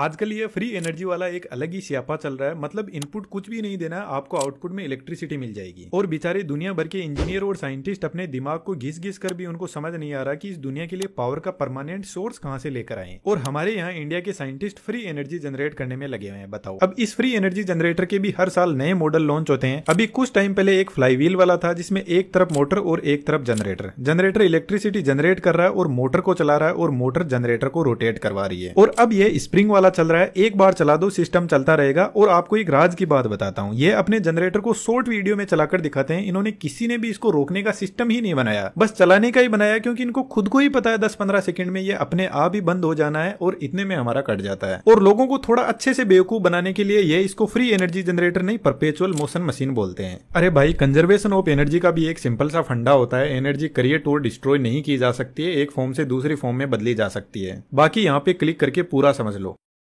आजकल ये free energy वाला एक अलग ही सियापा चल रहा है मतलब इनपुट कुछ भी नहीं देना आपको आउटपुट में इलेक्ट्रिसिटी मिल जाएगी और बेचारे दुनिया भर के इंजीनियर और साइंटिस्ट अपने दिमाग को घिस घिस कर भी उनको समझ नहीं आ रहा कि इस दुनिया के लिए पावर का परमानेंट सोर्स कहाँ से लेकर आए और हमारे यहाँ इंडिया के साइंटिस्ट फ्री एनर्जी जनरेट करने में लगे हुए हैं बताओ अब इस फ्री एनर्जी जनरेटर के भी हर साल नए मॉडल लॉन्च होते हैं अभी कुछ टाइम पहले एक फ्लाई व्हील वाला था जिसमें एक तरफ मोटर और एक तरफ जनरेटर जनरेटर इलेक्ट्रिसिटी जनरेट कर रहा है और मोटर को चला रहा है और मोटर जनरेटर को रोटेट करवा रही है और अब यह स्प्रिंग वाला वाला चल रहा है एक बार चला दो सिस्टम चलता रहेगा और आपको एक राज की बात बताता हूँ ये अपने जनरेटर को शॉर्ट वीडियो में चलाकर दिखाते हैं इन्होंने किसी ने भी इसको रोकने का सिस्टम ही नहीं बनाया बस चलाने का ही बनाया क्योंकि इनको खुद को ही पता है दस पंद्रह सेकंड में ये अपने आप ही बंद हो जाना है और इतने में हमारा कट जाता है और लोगों को थोड़ा अच्छे से बेवकूफ बनाने के लिए ये इसको फ्री एनर्जी जनरेटर नहीं परपेचुअल मोशन मशीन बोलते हैं अरे भाई कंजर्वेशन ऑफ एनर्जी का भी एक सिंपल सा फंडा होता है एनर्जी क्रिएट और डिस्ट्रॉय नहीं की जा सकती है एक फॉर्म से दूसरी फॉर्म में बदली जा सकती है बाकी यहाँ पे क्लिक करके पूरा समझ लो